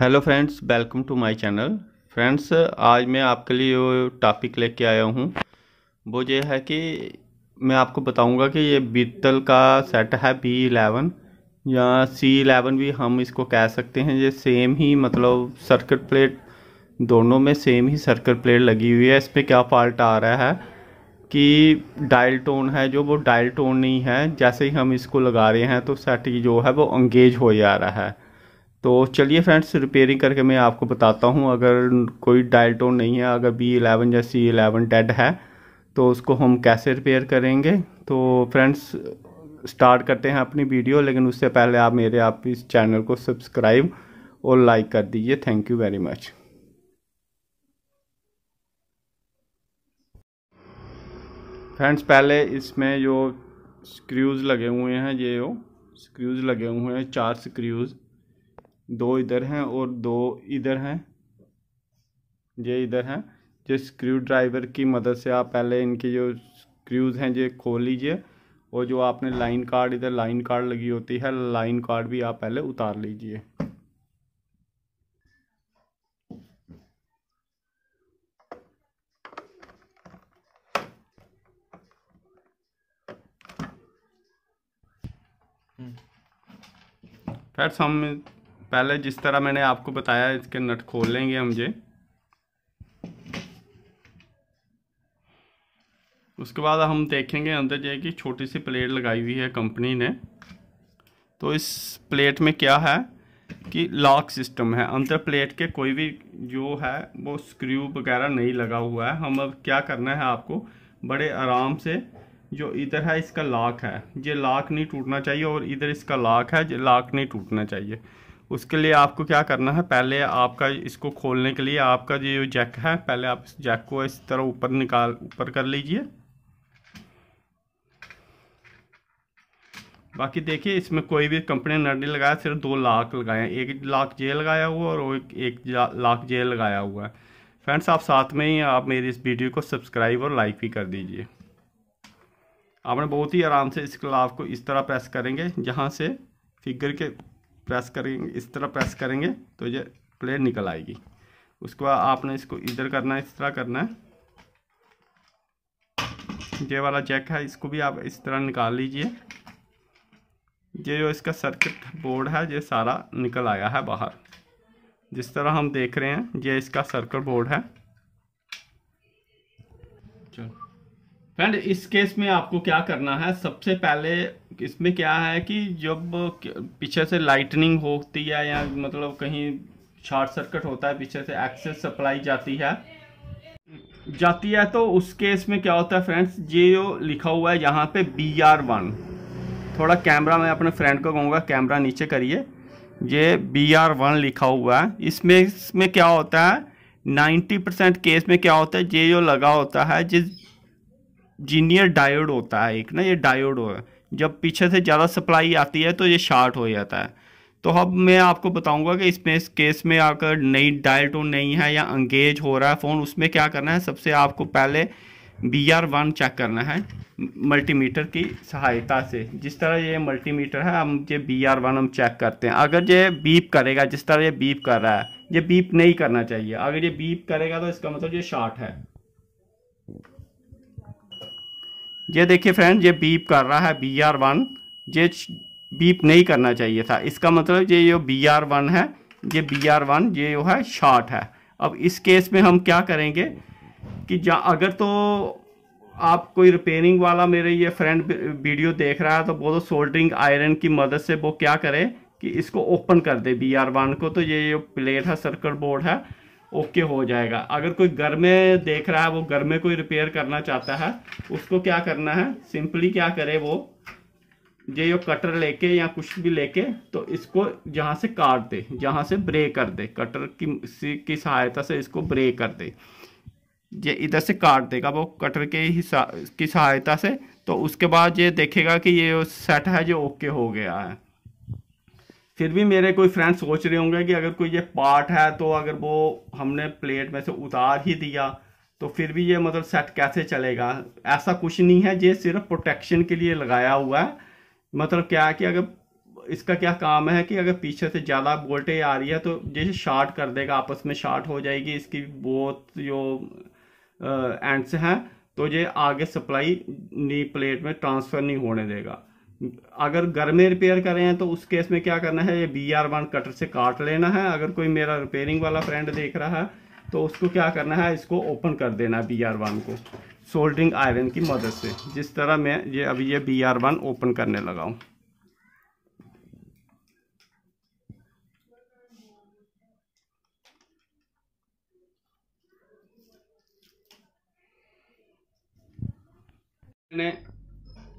Hello friends welcome to my channel friends आज मैं आपके लिए वो टॉपिक लेके आया हूँ वो ये है कि मैं आपको बताऊँगा कि ये बीतल का सेट है बी इलेवन या सी इलेवन भी हम इसको कह सकते हैं ये सेम ही मतलब सर्किट प्लेट दोनों में सेम ही सर्किट प्लेट लगी हुई है इस पर क्या फॉल्ट आ रहा है कि डायल टोन है जो वो डायल टोन नहीं है जैसे ही हम इसको लगा रहे हैं तो सेट जो है वो एंगेज हो जा रहा है तो चलिए फ्रेंड्स रिपेयरिंग करके मैं आपको बताता हूँ अगर कोई डायल टोन नहीं है अगर बी एलेवन या सी एलेवन डेड है तो उसको हम कैसे रिपेयर करेंगे तो फ्रेंड्स स्टार्ट करते हैं अपनी वीडियो लेकिन उससे पहले आप मेरे आप इस चैनल को सब्सक्राइब और लाइक कर दीजिए thank you very much friends पहले इसमें जो स्क्रूज़ लगे हुए हैं ये वो स्क्रूज़ लगे हुए हैं चार स्क्रूज़ दो इधर हैं और दो इधर हैं ये इधर हैं जो स्क्रू ड्राइवर की मदद से आप पहले इनके जो स्क्रूज़ हैं जो खोल लीजिए और जो आपने लाइन कार्ड इधर लाइन कार्ड लगी होती है लाइन कार्ड भी आप पहले उतार लीजिए फैट्स हम हम्म। पहले जिस तरह मैंने आपको बताया इसके नट खोल लेंगे हम ये उसके बाद हम देखेंगे अंदर जो कि छोटी सी प्लेट लगाई हुई है कंपनी ने तो इस प्लेट में क्या है कि लॉक सिस्टम है अंदर प्लेट के कोई भी जो है वो स्क्रू वगैरह नहीं लगा हुआ है हम अब क्या करना है आपको बड़े आराम से जो इधर है इसका लॉक है ये लॉक नहीं टूटना चाहिए और इधर इसका लॉक है ये लॉक नहीं टूटना चाहिए उसके लिए आपको क्या करना है पहले आपका इसको खोलने के लिए आपका जो जैक है पहले आप इस जैक को इस तरह ऊपर निकाल ऊपर कर लीजिए बाकी देखिए इसमें कोई भी कंपनी ने नहीं लगाया सिर्फ दो लाख लगाए हैं एक लाख जे लगाया हुआ और एक, एक लाख जे लगाया हुआ है फ्रेंड्स आप साथ में ही आप मेरी इस वीडियो को सब्सक्राइब और लाइक भी कर दीजिए आपने बहुत ही आराम से इस क्लाव को इस तरह प्रेस करेंगे जहाँ से फिगर के प्रेस करेंगे इस तरह प्रेस करेंगे तो ये प्लेट निकल आएगी उसके बाद आपने इसको इधर करना है इस तरह करना है ये वाला जैक है इसको भी आप इस तरह निकाल लीजिए ये जो इसका सर्किट बोर्ड है ये सारा निकल आया है बाहर जिस तरह हम देख रहे हैं ये इसका सर्किट बोर्ड है फ्रेंड इस केस में आपको क्या करना है सबसे पहले इसमें क्या है कि जब पीछे से लाइटनिंग होती है या मतलब कहीं शॉर्ट सर्किट होता है पीछे से एक्सेस सप्लाई जाती है जाती है तो उस केस में क्या होता है फ्रेंड्स ये जो लिखा हुआ है यहाँ पे बी आर वन थोड़ा कैमरा मैं अपने फ्रेंड को कहूँगा कैमरा नीचे करिए ये बी आर वन लिखा हुआ है इसमें इसमें क्या होता है नाइन्टी परसेंट केस में क्या होता है ये जो लगा होता है जिस जीनियर डायोड होता है एक ना ये डायोड हो जब पीछे से ज़्यादा सप्लाई आती है तो ये शार्ट हो जाता है तो अब मैं आपको बताऊंगा कि इसमें इस केस में अगर नई डायल टोन नहीं है या अंगेज हो रहा है फ़ोन उसमें क्या करना है सबसे आपको पहले बी आर वन चेक करना है मल्टीमीटर की सहायता से जिस तरह ये मल्टीमीटर है हम ये बी आर वन हम चेक करते हैं अगर ये बीप करेगा जिस तरह ये बीप कर रहा है ये बीप नहीं करना चाहिए अगर ये बीप करेगा तो इसका मतलब ये शार्ट है ये देखिए फ्रेंड ये बीप कर रहा है बी आर वन ये बीप नहीं करना चाहिए था इसका मतलब ये जो बी आर वन है ये बी आर वन ये जो है शॉर्ट है अब इस केस में हम क्या करेंगे कि जहाँ अगर तो आप कोई रिपेयरिंग वाला मेरे ये फ्रेंड वीडियो देख रहा है तो वो तो सोल्डरिंग आयरन की मदद से वो क्या करे कि इसको ओपन कर दे बी आर वन को तो ये जो प्लेट है सर्कल बोर्ड है ओके हो जाएगा अगर कोई घर में देख रहा है वो घर में कोई रिपेयर करना चाहता है उसको क्या करना है सिंपली क्या करे वो जे यो कटर लेके या कुछ भी लेके तो इसको जहाँ से काट दे जहाँ से ब्रेक कर दे कटर की की सहायता से इसको ब्रेक कर दे ये इधर से काट देगा वो कटर के ही की सहायता से तो उसके बाद ये देखेगा कि ये सेट है जो ओके हो गया है फिर भी मेरे कोई फ्रेंड सोच रहे होंगे कि अगर कोई ये पार्ट है तो अगर वो हमने प्लेट में से उतार ही दिया तो फिर भी ये मतलब सेट कैसे चलेगा ऐसा कुछ नहीं है ये सिर्फ प्रोटेक्शन के लिए लगाया हुआ है मतलब क्या है कि अगर इसका क्या काम है कि अगर पीछे से ज़्यादा वोल्टेज आ रही है तो ये शार्ट कर देगा आपस में शार्ट हो जाएगी इसकी बहुत जो एंड्स हैं तो ये आगे सप्लाई नी प्लेट में ट्रांसफ़र नहीं होने देगा अगर घर में रिपेयर करें तो उस केस में क्या करना है ये बी आर वन कटर से काट लेना है अगर कोई मेरा रिपेयरिंग वाला फ्रेंड देख रहा है तो उसको क्या करना है इसको ओपन कर देना है बी आर वन को सोल्डरिंग आयरन की मदद से जिस तरह मैं ये अभी ये बी आर वन ओपन करने लगा हूँ मैंने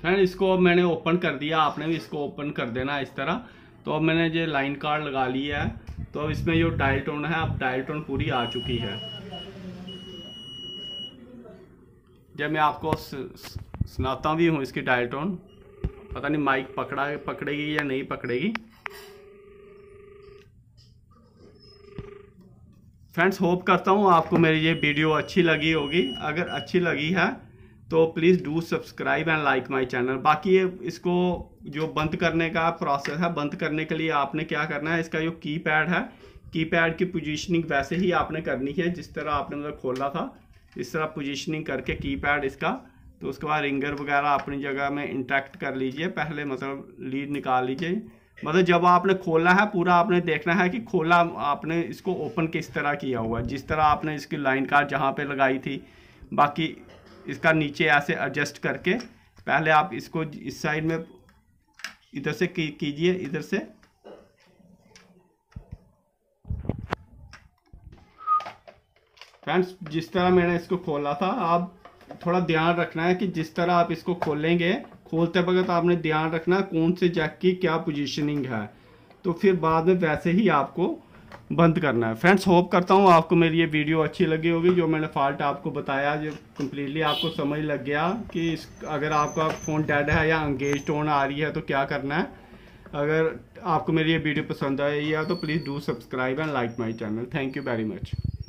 फ्रेंड इसको अब मैंने ओपन कर दिया आपने भी इसको ओपन कर देना इस तरह तो अब मैंने ये लाइन कार्ड लगा लिया है तो अब इसमें जो डायल टोन है अब डायल टोन पूरी आ चुकी है जब मैं आपको सुनाता भी हूँ इसकी डायल टोन पता नहीं माइक पकड़ा पकड़ेगी या नहीं पकड़ेगी फ्रेंड्स होप करता हूँ आपको मेरी ये वीडियो अच्छी लगी होगी अगर अच्छी लगी है तो please do subscribe and like my channel बाकी ये इसको जो बंद करने का प्रोसेस है बंद करने के लिए आपने क्या करना है इसका जो की पैड है की पैड की पोजिशनिंग वैसे ही आपने करनी है जिस तरह आपने मतलब खोला था इस तरह पोजिशनिंग करके की पैड इसका तो उसके बाद रिंगर वगैरह अपनी जगह में इंटैक्ट कर लीजिए पहले मतलब लीड निकाल लीजिए मतलब जब आपने खोला है पूरा आपने देखना है कि खोला आपने इसको ओपन किस तरह किया हुआ है जिस तरह आपने इसकी लाइन कार्ड जहाँ पर लगाई थी बाकी इसका नीचे ऐसे एडजस्ट करके पहले आप इसको इस साइड में इधर से कीजिए इधर से फ्रेंड्स जिस तरह मैंने इसको खोला था आप थोड़ा ध्यान रखना है कि जिस तरह आप इसको खोलेंगे खोलते वक्त आपने ध्यान रखना कौन से जैक की क्या पोजीशनिंग है तो फिर बाद में वैसे ही आपको बंद करना है फ्रेंड्स होप करता हूँ आपको मेरी ये वीडियो अच्छी लगी होगी जो मैंने फॉल्ट आपको बताया जो कम्प्लीटली आपको समझ लग गया कि इस अगर आपका फ़ोन डेड है या अंगेज टोन आ रही है तो क्या करना है अगर आपको मेरी ये वीडियो पसंद आई है तो please do subscribe and like my channel thank you very much